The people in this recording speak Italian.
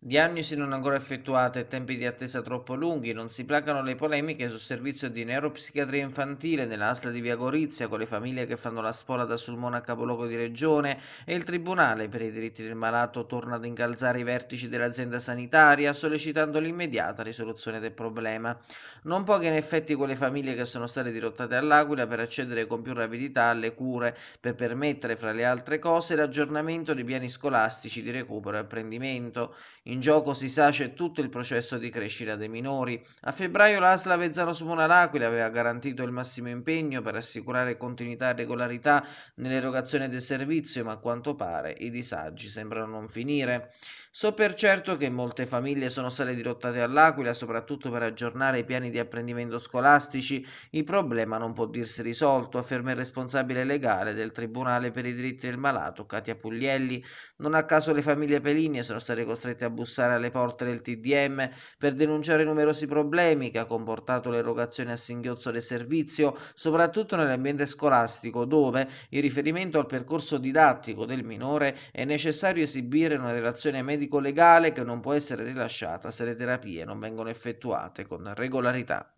Diagnosi non ancora effettuate e tempi di attesa troppo lunghi, non si placano le polemiche sul servizio di neuropsichiatria infantile nella ASL di Via Gorizia con le famiglie che fanno la spola da Sulmona a capoluogo di Regione e il Tribunale per i diritti del malato torna ad incalzare i vertici dell'azienda sanitaria sollecitando l'immediata risoluzione del problema. Non poche in effetti quelle famiglie che sono state dirottate all'Aquila per accedere con più rapidità alle cure per permettere fra le altre cose l'aggiornamento dei piani scolastici di recupero e apprendimento. In gioco si sa c'è tutto il processo di crescita dei minori. A febbraio l'Asla Vezzano Simona L'Aquila aveva garantito il massimo impegno per assicurare continuità e regolarità nell'erogazione del servizio, ma a quanto pare i disagi sembrano non finire. So per certo che molte famiglie sono state dirottate all'Aquila, soprattutto per aggiornare i piani di apprendimento scolastici. Il problema non può dirsi risolto, afferma il responsabile legale del Tribunale per i diritti del malato, Katia Puglielli. Non a caso le famiglie peline sono state costrette a bussare alle porte del TDM per denunciare i numerosi problemi che ha comportato l'erogazione a singhiozzo del servizio, soprattutto nell'ambiente scolastico, dove, in riferimento al percorso didattico del minore, è necessario esibire una relazione medico-legale che non può essere rilasciata se le terapie non vengono effettuate con regolarità.